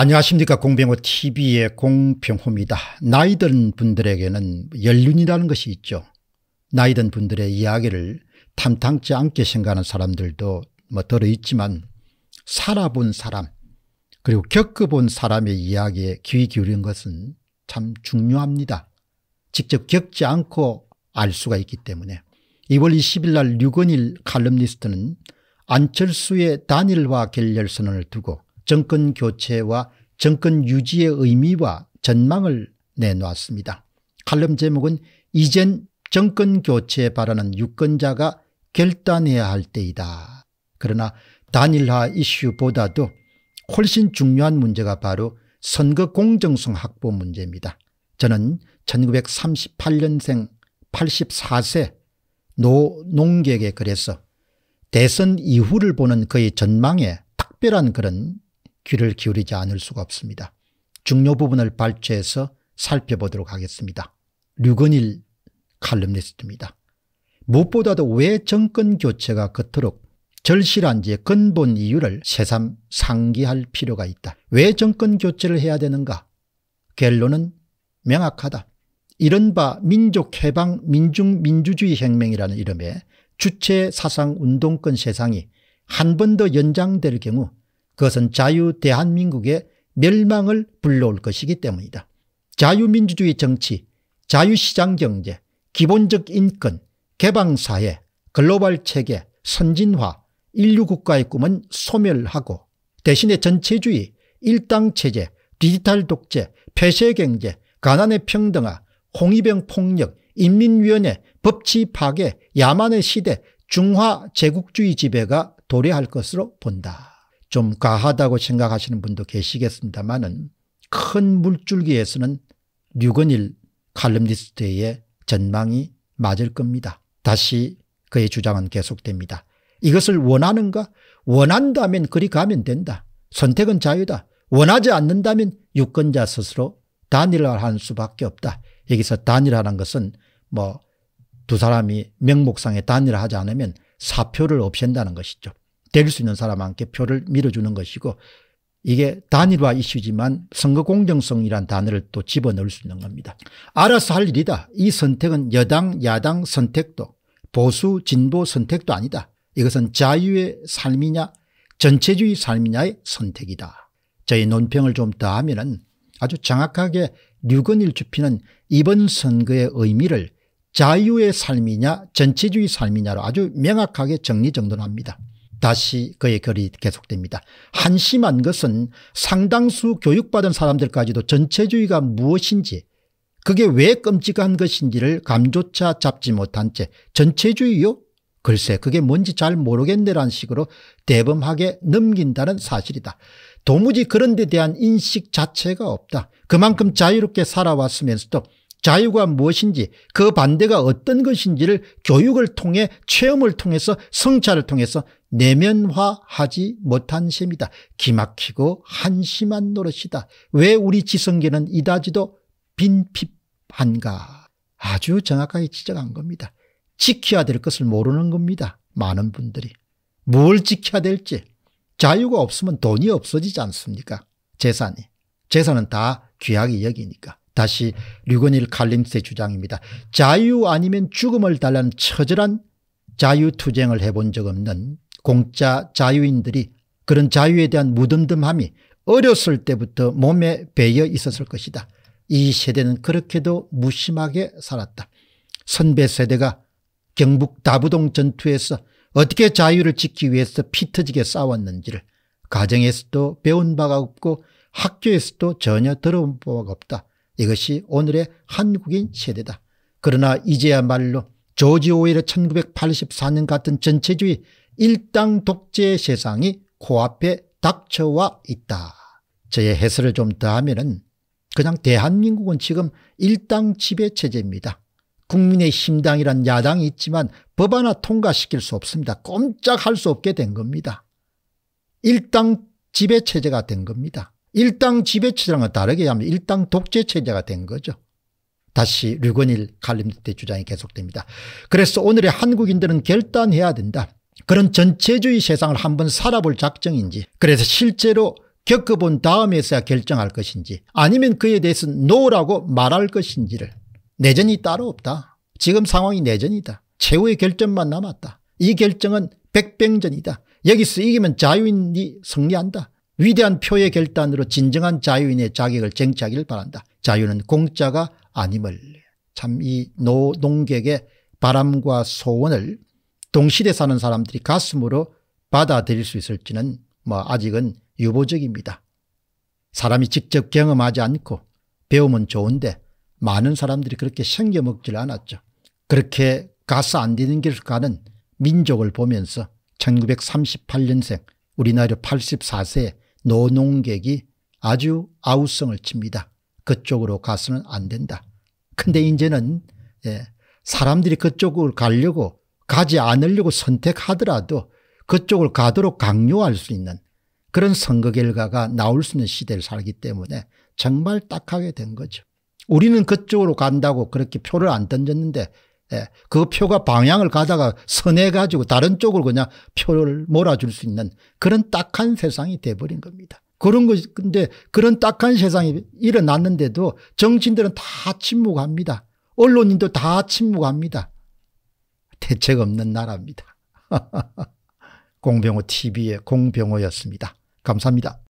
안녕하십니까 공병호 tv의 공병호입니다. 나이 든 분들에게는 연륜이라는 것이 있죠. 나이 든 분들의 이야기를 탐탁지 않게 생각하는 사람들도 뭐 들어 있지만 살아본 사람 그리고 겪어본 사람의 이야기에 귀 기울인 것은 참 중요합니다. 직접 겪지 않고 알 수가 있기 때문에 2월 20일 날 6원일 칼럼니스트는 안철수의 단일화 결렬 선언을 두고 정권 교체와 정권 유지의 의미와 전망을 내놓았습니다. 칼럼 제목은 이젠 정권 교체 바라는 유권자가 결단해야 할 때이다. 그러나 단일화 이슈보다도 훨씬 중요한 문제가 바로 선거 공정성 확보 문제입니다. 저는 1938년생 84세 노농객에 그래서 대선 이후를 보는 그의 전망에 특별한 그런 귀를 기울이지 않을 수가 없습니다. 중요 부분을 발췌해서 살펴보도록 하겠습니다. 류건일 칼럼니스트입니다. 무엇보다도 왜 정권 교체가 그토록 절실한지의 근본 이유를 새삼 상기할 필요가 있다. 왜 정권 교체를 해야 되는가? 결론은 명확하다. 이른바 민족해방 민중민주주의 혁명이라는 이름의 주체 사상 운동권 세상이 한 번 더 연장될 경우 그것은 자유 대한민국의 멸망을 불러올 것이기 때문이다. 자유민주주의 정치, 자유시장 경제, 기본적 인권, 개방사회, 글로벌 체계, 선진화, 인류국가의 꿈은 소멸하고 대신에 전체주의, 일당체제, 디지털 독재, 폐쇄경제, 가난의 평등화, 홍위병 폭력, 인민위원회, 법치 파괴, 야만의 시대, 중화 제국주의 지배가 도래할 것으로 본다. 좀 과하다고 생각하시는 분도 계시겠습니다만은 큰 물줄기에서는 류건일 칼럼니스트의 전망이 맞을 겁니다. 다시 그의 주장은 계속됩니다. 이것을 원하는가? 원한다면 그리 가면 된다. 선택은 자유다. 원하지 않는다면 유권자 스스로 단일화할 수밖에 없다. 여기서 단일화라는 것은 뭐 두 사람이 명목상에 단일화하지 않으면 사표를 없앤다는 것이죠. 될수 있는 사람한테 표를 밀어주는 것이고 이게 단일화 이슈지만 선거 공정성이란 단어를 또 집어넣을 수 있는 겁니다. 알아서 할 일이다. 이 선택은 여당 야당 선택도 보수 진보 선택도 아니다. 이것은 자유의 삶이냐 전체주의 삶이냐의 선택이다. 저희 논평을 좀 더하면 은 아주 정확하게 류건일 주피는 이번 선거의 의미를 자유의 삶이냐 전체주의 삶이냐로 아주 명확하게 정리정돈합니다. 다시 그의 결이 계속됩니다. 한심한 것은 상당수 교육받은 사람들까지도 전체주의가 무엇인지 그게 왜 끔찍한 것인지를 감조차 잡지 못한 채 전체주의요? 글쎄 그게 뭔지 잘 모르겠네라는 식으로 대범하게 넘긴다는 사실이다. 도무지 그런 데 대한 인식 자체가 없다. 그만큼 자유롭게 살아왔으면서도 자유가 무엇인지 그 반대가 어떤 것인지를 교육을 통해 체험을 통해서 성찰을 통해서 내면화하지 못한 셈이다. 기막히고 한심한 노릇이다. 왜 우리 지성계는 이다지도 빈핍한가. 아주 정확하게 지적한 겁니다. 지켜야 될 것을 모르는 겁니다. 많은 분들이. 뭘 지켜야 될지. 자유가 없으면 돈이 없어지지 않습니까? 재산이. 재산은 다 귀하게 여기니까. 다시 류건일 칼림스의 주장입니다. 자유 아니면 죽음을 달라는 처절한 자유투쟁을 해본 적 없는 공짜 자유인들이 그런 자유에 대한 무덤덤함이 어렸을 때부터 몸에 배여 있었을 것이다. 이 세대는 그렇게도 무심하게 살았다. 선배 세대가 경북 다부동 전투에서 어떻게 자유를 지키기 위해서 피터지게 싸웠는지를 가정에서도 배운 바가 없고 학교에서도 전혀 들어본 바가 없다. 이것이 오늘의 한국인 세대다. 그러나 이제야말로 조지 오웰의 1984년 같은 전체주의 일당 독재 세상이 코앞에 닥쳐와 있다. 저의 해설을 좀 더하면 은 그냥 대한민국은 지금 일당 지배체제입니다. 국민의 힘당이란 야당이 있지만 법 하나 통과시킬 수 없습니다. 꼼짝할 수 없게 된 겁니다. 일당 지배체제가 된 겁니다. 일당 지배체제랑은 다르게 하면 일당 독재체제가 된 거죠. 다시 류건일 칼림대 주장이 계속됩니다. 그래서 오늘의 한국인들은 결단해야 된다. 그런 전체주의 세상을 한번 살아볼 작정인지 그래서 실제로 겪어본 다음에서야 결정할 것인지 아니면 그에 대해서 노라고 말할 것인지를 내전이 따로 없다. 지금 상황이 내전이다. 최후의 결정만 남았다. 이 결정은 백병전이다. 여기서 이기면 자유인이 승리한다. 위대한 표의 결단으로 진정한 자유인의 자격을 쟁취하기를 바란다. 자유는 공짜가 아님을 참 이노동객의 바람과 소원을 동시대 사는 사람들이 가슴으로 받아들일 수 있을지는 뭐 아직은 유보적입니다. 사람이 직접 경험하지 않고 배우면 좋은데 많은 사람들이 그렇게 생겨먹질 않았죠. 그렇게 가스 안 되는 길을 가는 민족을 보면서 1938년생 우리나라 84세 노농객이 아주 아우성을 칩니다. 그쪽으로 가서는 안 된다. 근데 이제는 예, 사람들이 그쪽을 가려고 가지 않으려고 선택하더라도 그쪽을 가도록 강요할 수 있는 그런 선거 결과가 나올 수 있는 시대를 살기 때문에 정말 딱하게 된 거죠. 우리는 그쪽으로 간다고 그렇게 표를 안 던졌는데 예, 그 표가 방향을 가다가 선해가지고 다른 쪽을 그냥 표를 몰아줄 수 있는 그런 딱한 세상이 돼버린 겁니다. 그런 거 근데 그런 딱한 세상이 일어났는데도 정치인들은 다 침묵합니다. 언론인도 다 침묵합니다. 대책 없는 나라입니다. 공병호 TV의 공병호였습니다. 감사합니다.